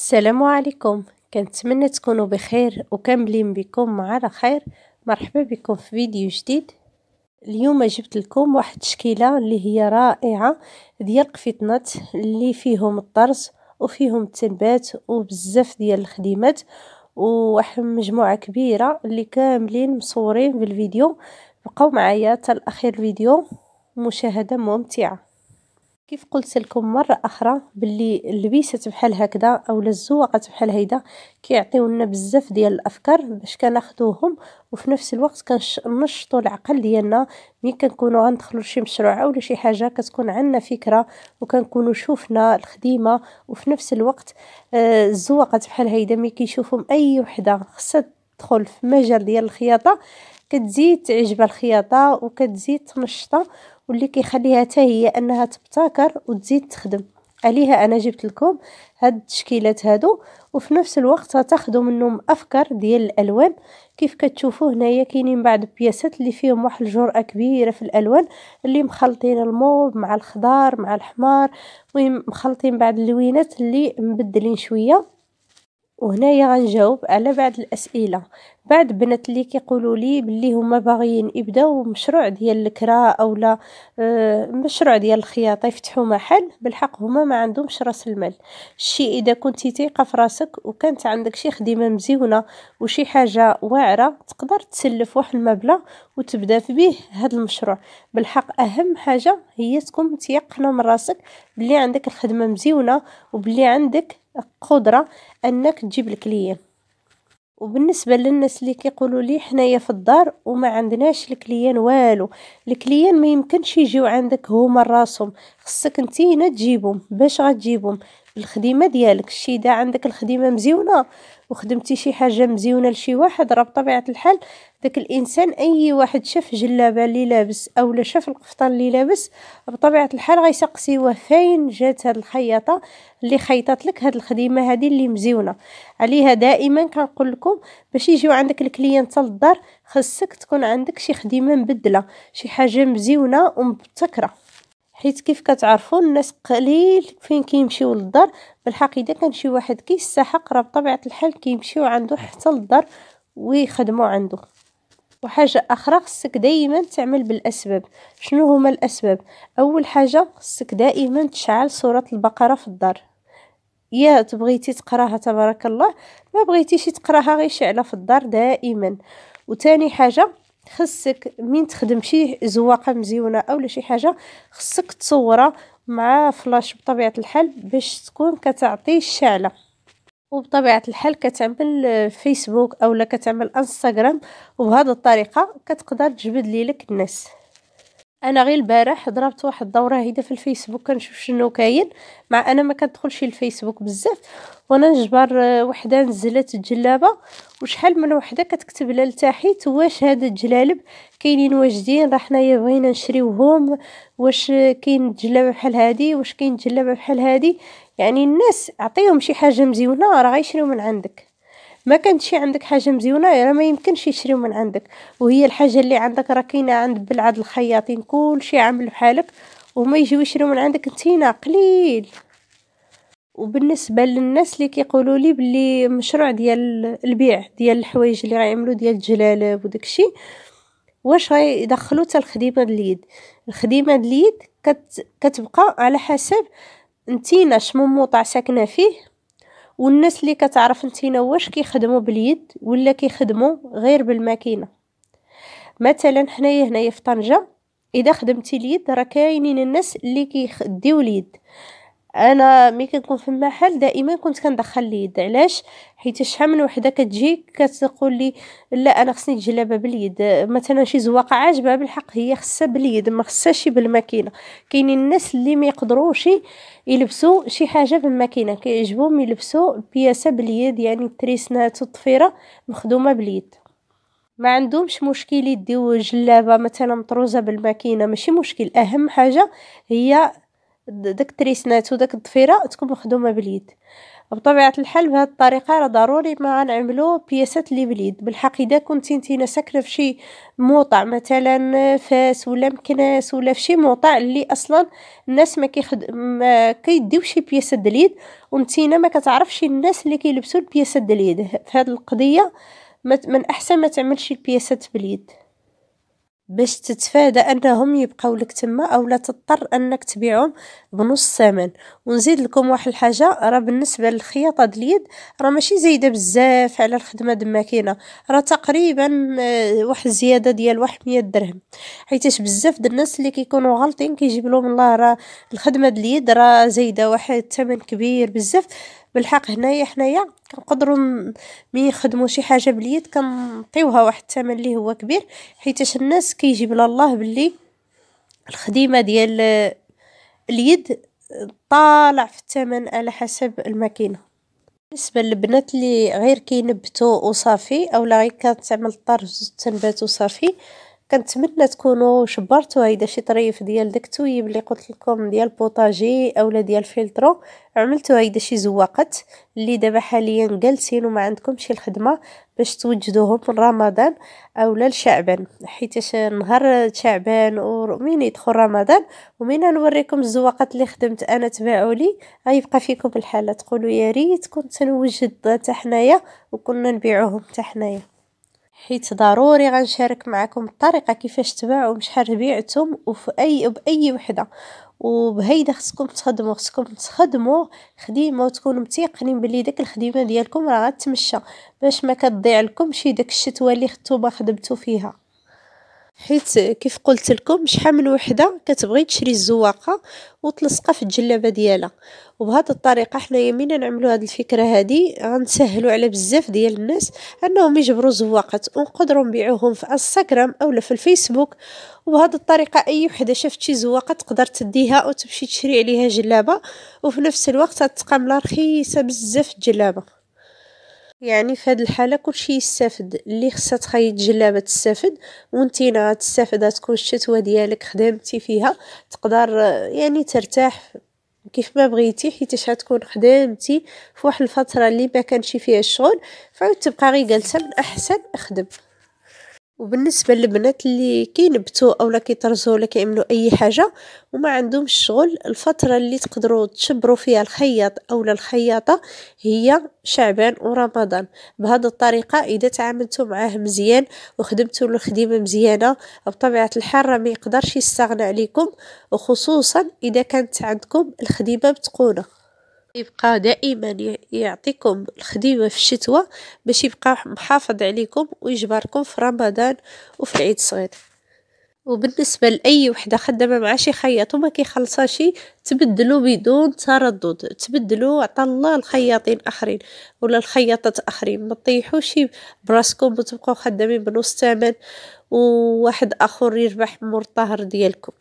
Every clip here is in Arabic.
السلام عليكم كنتمنى تكونوا بخير وكاملين بكم على خير مرحبا بكم في فيديو جديد اليوم جبت لكم واحد التشكيله اللي هي رائعه ديال قفطنات اللي فيهم الطرز وفيهم التنبات وبزاف ديال الخدمات وواحد مجموعه كبيره اللي كاملين مصورين بالفيديو بقاو معايا حتى الاخير الفيديو مشاهده ممتعه كيف قلت لكم مرة أخرى باللي اللبيسات بحال هكذا أولا الزواقات بحال هيدا كيعطيونا بزاف ديال الأفكار باش كناخدوهم وفي نفس الوقت كنشطوا العقل ديالنا ملي كنكونوا غندخلوا لشي مشروع اولا شي حاجه كتكون عندنا فكره وكنكونوا شوفنا الخديمه وفي نفس الوقت آه الزواقات بحال هيدا ملي كيشوفهم اي وحده خاصها تدخل في مجال ديال الخياطه كتزيد تعجبها الخياطه وكتزيد تنشطها واللي كيخليها حتى هي انها تبتكر وتزيد تخدم عليها انا جبت لكم هاد التشكيلات هادو وفي نفس الوقت غتاخذوا منهم افكار ديال الالوان كيف كتشوفوا هنايا كاينين بعض البياسات اللي فيهم واحد الجرأه كبيره في الالوان اللي مخلطين الموف مع الخضار مع الحمار المهم مخلطين بعض اللوينات اللي مبدلين شويه وهنايا غنجاوب على بعض الاسئله بعض البنات اللي كيقولوا لي باللي هما باغيين يبداو مشروع ديال الكرا اولا آه، مشروع ديال الخياطه يفتحوا محل بالحق هما ما عندهمش راس المال الشيء اذا كنتي تيقه في راسك وكانت عندك شي خدمه مزيونه وشي حاجه واعره تقدر تسلف واحد المبلغ وتبدا به هذا المشروع بالحق اهم حاجه هي تكون متيقنه من راسك بلي عندك الخدمه مزيونه وبلي عندك قدرة انك تجيب الكليان وبالنسبة للناس اللي كيقولوا لي حنايا في الدار وما عندناش الكليان والو الكليان ما يمكنش يجيو عندك هما راسهم خصك انتينا تجيبهم باش غتجيبهم الخدمه ديالك شي دا عندك الخدمه مزيونه وخدمتي شي حاجه مزيونه لشي واحد راه بطبيعه الحال داك الانسان اي واحد شاف الجلابه اللي لابس اولا شاف القفطان اللي لابس بطبيعه الحال غيسقسيوه فين جات هاد الخياطه اللي خيطات لك هاد الخدمه هادي اللي مزيونه عليها دائما كنقول لكم باش يجيو عندك الكليان حتى للدار خاصك تكون عندك شي خدمه مبدله شي حاجه مزيونه ومبتكره حيت كيف كتعرفوا الناس قليل فين كيمشيو للدار بالحق اذا كان شي واحد كيستحق راه بطبيعه الحال كيمشيو عنده حتى للدار ويخدموا عنده وحاجه اخرى خصك دائما تعمل بالاسباب شنو هما الاسباب اول حاجه خصك دائما تشعل سوره البقره في الدار يا تبغيتي تقراها تبارك الله ما بغيتيش تقراها غير شعله في الدار دائما وتاني حاجه خصك من تخدم شي زواقه مزيونه اولا شي حاجه خصك تصورها مع فلاش بطبيعه الحال باش تكون كتعطي الشعله وبطبيعه الحال كتعمل فيسبوك اولا كتعمل انستغرام وبهذه الطريقه كتقدر تجبد ليلك الناس انا غير البارح ضربت واحد الدوره هيدا في الفيسبوك كنشوف شنو كاين مع انا ما كندخلش الفيسبوك بزاف وانا نجبر آه، وحده نزلت الجلابه وشحال من وحده كتكتب لها لتحت واش هاد الجلالب كاينين واجدين راه حنايا بغينا نشريوهم واش كاين جلابه بحال هادي واش كاين جلابه بحال هادي يعني الناس عطيهم شي حاجه مزيونه راه غيشريو من عندك ما كانتش عندك حاجه مزيونه راه ما يمكنش يشريو من عندك وهي الحاجه اللي عندك راه كاينه عند بلعاد الخياطين كلشي عامل بحالك وما يجيو يشريو من عندك انتينا قليل وبالنسبه للناس اللي كيقولوا لي بلي مشروع ديال البيع ديال الحوايج اللي غيعملوا ديال الجلالاب وداكشي واش غيدخلوا حتى الخدمه اليد الخدمه اليد كت... كتبقى على حسب نتينا شمن موطع ساكنه فيه والناس اللي كتعرف نتينا واش كيخدموا باليد ولا كيخدموا غير بالماكينه مثلا حنايا هنايا في طنجه اذا خدمتي اليد راه كاينين الناس اللي كيديو اليد انا ملي كنكون في المحل دائما كنت كندخل اليد علاش حيت شحال من وحده كتجي كتقول لي لا انا خصني الجلابه باليد مثلا شي زواقه عاجبها بالحق هي خصها باليد ما خصهاش بالماكينه كاينين الناس اللي ما يقدروش يلبسوا شي حاجه بالماكينه كيعجبهم يلبسوا بياسه باليد يعني التريسنات والطفيره مخدومه باليد ما عندهمش مشكل يديو جلابه مثلا مطروزه بالماكينه ماشي مشكل اهم حاجه هي داك التريسنات وداك الضفيره تكون مخدومه باليد بطبيعه الحال بهذه الطريقه راه ضروري ما نعملو بياسات اللي باليد بالحق اذا كنت انت ساكنه في شي موطع مثلا فاس ولا مكناس ولا في شي موطع اللي اصلا الناس ما كيخد ما كيديوش بياسه اليد وانتينا ما كتعرفش الناس اللي كيلبسوا ديال اليد في هذه القضيه من احسن ما تعملش البياسات باليد باش تتفادى انهم يبقاو لك تما اولا تضطر انك تبيعهم بنص الثمن ونزيد لكم واحد الحاجه راه بالنسبه للخياطه د اليد راه ماشي زايده بزاف على الخدمه د الماكينه راه تقريبا آه، واحد الزياده ديال واحد 100 درهم حيتاش بزاف د الناس اللي كيكونوا غالطين كيجيب لهم الله راه الخدمه د اليد راه زايده واحد الثمن كبير بزاف بالحق هنايا حنايا كنقدروا مي يخدموا شي حاجه باليد كنعطيوها واحد الثمن اللي هو كبير حيتاش الناس كيجيب لله باللي الخديمه ديال اليد طالع في الثمن على حسب الماكينه بالنسبه للبنات اللي غير كينبتوا وصافي اولا غير كتعمل الطرز تنبات وصافي كنتمنى تكونوا شبرتوا هيدا شي طريف ديال داك التويب اللي قلت لكم ديال بوطاجي اولا ديال فيلترو عملتوا هيدا شي زواقات اللي دابا حاليا جالسين وما عندكمش الخدمه باش توجدوهم في رمضان اولا لشعبان حيت نهار شعبان ومين يدخل رمضان ومين نوريكم الزواقات اللي خدمت انا تباعوا لي غيبقى فيكم الحاله تقولوا يا ريت كنت نوجد حتى حنايا وكنا نبيعوهم حتى حنايا حيت ضروري غنشارك معكم الطريقه كيفاش تباعوا شحال بيعتم وفي اي باي وحده وبهيدا خصكم تخدموا خصكم تخدموا خديمه وتكونوا متيقنين بلي داك الخديمه ديالكم راه غتمشى باش ما كتضيع لكم شي داك الشتوى اللي خدتو ما خدمتو فيها حيت كيف قلت لكم شحال من وحده كتبغي تشري الزواقه وتلصقها في الجلابه ديالها وبهذه الطريقه حنايا مين نعملوا هذه الفكره هذه غنسهلوا على بزاف ديال الناس انهم يجبروا زواقات ونقدروا نبيعوهم في انستغرام اولا في الفيسبوك وبهذه الطريقه اي وحده شافت شي زواقه تقدر تديها وتمشي تشري عليها جلابه وفي نفس الوقت تتقامل رخيصه بزاف الجلابه يعني في هاد الحاله كلشي يستافد اللي خصها تخيط جلابه تستافد وانتينا غتستافد تكون الشتوى ديالك خدامتي فيها تقدر يعني ترتاح كيف ما بغيتي حيت غتكون خدامتي واحد الفتره اللي ما كانش فيها الشغل فعاود تبقى غير جالسه من احسن اخدم وبالنسبة للبنات اللي كينبتوا أولا كيطرزوا ولا كيعملوا أي حاجة وما عندهم الشغل الفترة اللي تقدروا تشبروا فيها الخياط أولا الخياطة هي شعبان ورمضان بهذه الطريقة إذا تعاملتوا معاه مزيان وخدمتوا الخديمة مزيانة بطبيعة الحال راه ما يقدرش يستغنى عليكم وخصوصا إذا كانت عندكم الخدمة بتقونه يبقى دائما يعطيكم الخديمة في الشتوى باش يبقى محافظ عليكم ويجبركم في رمضان وفي العيد الصغير وبالنسبه لاي وحده خدامه مع شي خياط وما كيخلصهاش تبدلوا بدون تردد تبدلوا عطا الله الخياطين اخرين ولا الخياطات اخرين ما تطيحوش براسكم وتبقوا خدامين بنص ثمن وواحد اخر يربح مرطهر الطهر ديالكم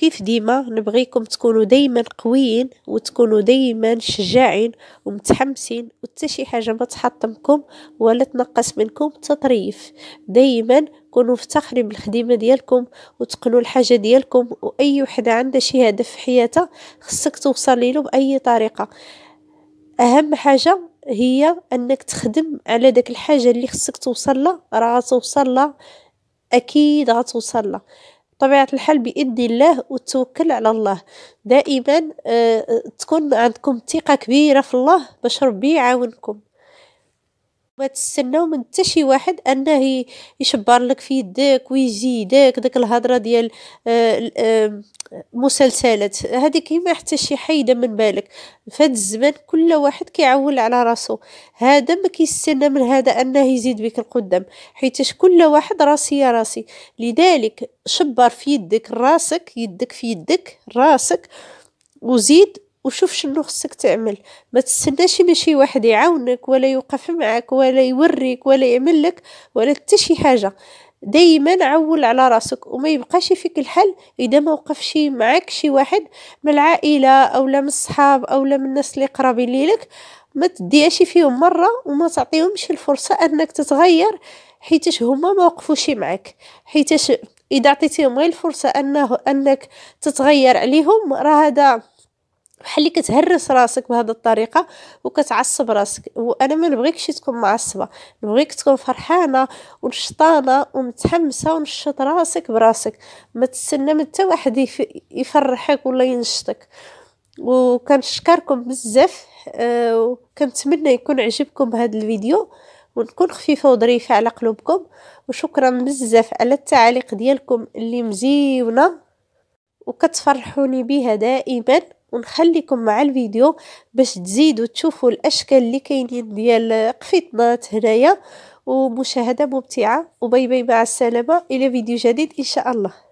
وكيف ديما نبغيكم تكونوا دايما قويين وتكونوا دايما شجاعين ومتحمسين وتشي شي حاجه ما تحطمكم ولا تنقص منكم تطريف دايما كونوا مفتخرين بالخدمه ديالكم وتقنوا الحاجه ديالكم واي وحده عندها شي هدف في حياتها خصك توصل له باي طريقه اهم حاجه هي انك تخدم على داك الحاجه اللي خصك توصل لها راه توصل لها اكيد غتوصل لها بطبيعة الحال بإذن الله وتوكل على الله دائما آه، آه، تكون عندكم ثقة كبيرة في الله باش ربي يعاونكم ما تستناو من حتى شي واحد انه يشبر لك في يدك ويجي يديك داك الهضره ديال آه، آه، مسلسلات هذيك ما حتى شي حيده من بالك فهاد الزمان كل واحد كيعول على راسو هذا ما كيستنى من هذا انه يزيد بك القدام حيتاش كل واحد راسي يا راسي لذلك شبر في يدك راسك يدك في يدك راسك وزيد وشوف شنو خصك تعمل ما تستناش شي واحد يعاونك ولا يوقف معك ولا يوريك ولا يعمل لك ولا حتى شي حاجه دايما عول على راسك وما يبقاش فيك الحل اذا ما وقفش معك شي واحد من العائله او لا من الصحاب او لا من الناس اللي قرابين ليك ما تديهاش فيهم مره وما تعطيهمش الفرصه انك تتغير حيتاش هما ما وقفوش معك حيتاش اذا عطيتيهم غير الفرصه انه انك تتغير عليهم راه هذا بحال اللي كتهرس راسك بهذه الطريقه وكتعصب راسك وانا ما نبغيكش تكون معصبه نبغيك تكون فرحانه ونشطانه ومتحمسه ونشط راسك براسك ما تستنى من حتى واحد يفرحك ولا ينشطك وكنشكركم بزاف آه، وكنتمنى يكون عجبكم هذا الفيديو ونكون خفيفه وظريفه على قلوبكم وشكرا بزاف على التعاليق ديالكم اللي مزيونه وكتفرحوني بها دائما ونخليكم مع الفيديو باش تزيدوا تشوفوا الاشكال اللي كاينين ديال قفيطنات هنايا ومشاهده ممتعه وباي باي مع السلامه الى فيديو جديد ان شاء الله